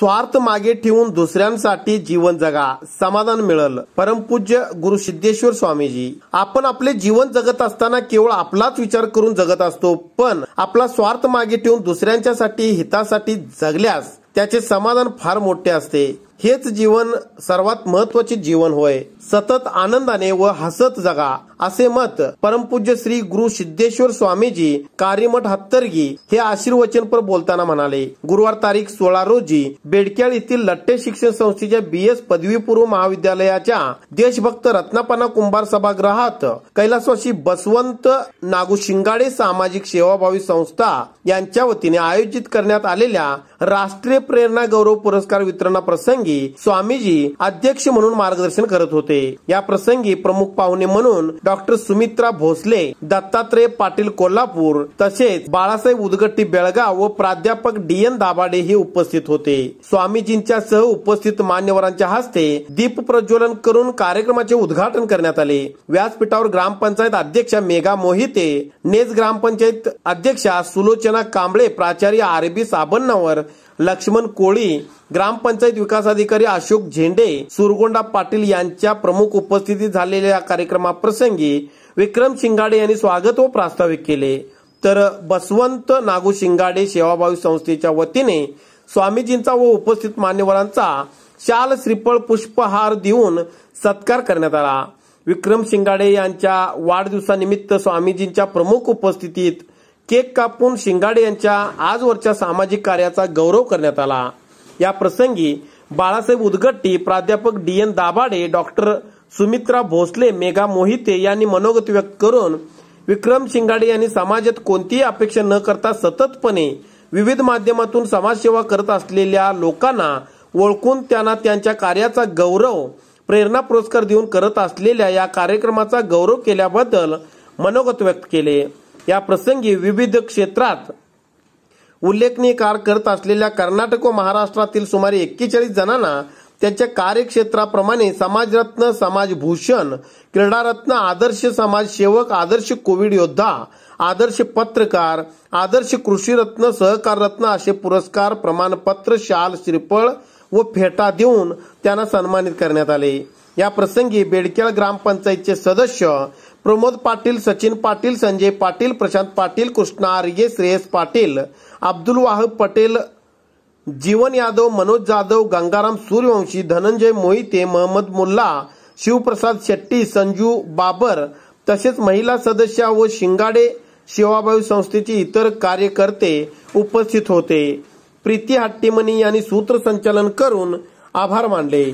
स्वार्थ मागे ठेवून दुसऱ्यांसाठी जीवन जगा समाधान मिळल परमपूज्य गुरु सिद्धेश्वर स्वामीजी आपण आपले जीवन जगत असताना केवळ आपलाच विचार करून जगत असतो पण आपला स्वार्थ मागे ठेवून दुसऱ्यांच्यासाठी हितासाठी जगल्यास त्याचे समाधान फार मोठे असते हेच जीवन सर्वात महत्वाचे जीवन होय सतत आनंदाने व हसत जगा असे मत परमपूज्य श्री गुरु सिद्धेश्वर स्वामीजी कार्यमठ हत्तरगी हे आशीर्वचन पर बोलताना म्हणाले गुरुवार तारीख सोळा रोजी बेडक्याळ येथील लट्टे शिक्षण संस्थेच्या बी एस पदवीपूर्व महाविद्यालयाच्या देशभक्त रत्नापना कुंभार सभागृहात कैलासवासी बसवंत नागू शिंगाडे सामाजिक सेवाभावी संस्था यांच्या वतीने आयोजित करण्यात आलेल्या राष्ट्रीय प्रेरणा गौरव पुरस्कार वितरणा प्रसंगी स्वामीजी अध्यक्ष म्हणून मार्गदर्शन करत होते या प्रसंगी प्रमुख पाहुणे म्हणून डॉ डॉक्टर सुमित्रा भोसले दत्तात्रय पाटील कोल्हापूर तसेच बाळासाहेब उदगट्टी बेळगाव व प्राध्यापक डी एन दाभाडे हे उपस्थित होते स्वामीजींच्या सह उपस्थित मान्यवरांच्या हस्ते दीप प्रज्वलन करून कार्यक्रमाचे उद्घाटन करण्यात आले व्यासपीठावर ग्रामपंचायत अध्यक्षा मेघा मोहिते नेज ग्रामपंचायत अध्यक्षा सुलोचना कांबळे प्राचार्य आरबी साबण्णावर लक्ष्मण कोळी ग्रामपंचायत विकास अधिकारी अशोक झेंडे सुरगोंडा पाटील यांच्या प्रमुख उपस्थितीत झालेल्या कार्यक्रमाप्रसंगी विक्रम शिंगाडे यांनी स्वागत व प्रास्ताविक केले तर बसवंत नागू शिंगाडे सेवाभावी संस्थेच्या वतीने स्वामीजींचा व उपस्थित मान्यवरांचा शाल श्रीफळ पुष्पहार देऊन सत्कार करण्यात आला विक्रम शिंगाडे यांच्या वाढदिवसानिमित्त स्वामीजींच्या प्रमुख उपस्थितीत केक कापून शिंगाडे यांच्या आजवरच्या सामाजिक कार्याचा गौरव करण्यात आला या प्रसंगी बाळासाहेब उदगट्टी प्राध्यापक D N Dabhade doctor Sumitra Bhosale Megha Mohite यांनी मनोगत व्यक्त करून विक्रम शिंगाडे यांनी समाजात कोणतीही अपेक्षा न करता सततपणे विविध माध्यमातून समाजसेवा करत असलेल्या लोकांना ओळखून त्यांना त्यांच्या कार्याचा गौरव प्रेरणा पुरस्कार देऊन करत असलेल्या या कार्यक्रमाचा गौरव केल्याबद्दल मनोगत व्यक्त केले या प्रसंगी विविध क्षेत्रात उल्लेखनीय कार्य करत असलेल्या कर्नाटक व महाराष्ट्रातील सुमारे एक्केचाळीस जणांना त्यांच्या कार्यक्षेत्राप्रमाणे समाजरत्न समाजभूषण क्रीडारत्न आदर्श समाजसेवक आदर्श कोविड योद्धा आदर्श पत्रकार आदर्श कृषीरत्न सहकाररत्न असे पुरस्कार प्रमाणपत्र शाल श्रीफळ व फेटा देऊन त्यांना सन्मानित करण्यात आले या प्रसंगी बेडकेळ ग्रामपंचायतचे सदस्य प्रमोद पाटील सचिन पाटील संजय पाटील प्रशांत पाटील कृष्णा आर्गे श्रेयस पाटील अब्दुल वाहब पटेल जीवन यादव मनोज जाधव गंगाराम सूर्यवंशी धनंजय मोहिते महम्मद मुल्ला शिवप्रसाद शेट्टी संजू बाबर तसेच महिला सदस्य व शिंगाडे सेवाभावी संस्थेचे इतर कार्यकर्ते उपस्थित होते प्रीती हट्टीमणी यांनी सूत्रसंचालन करून आभार मानले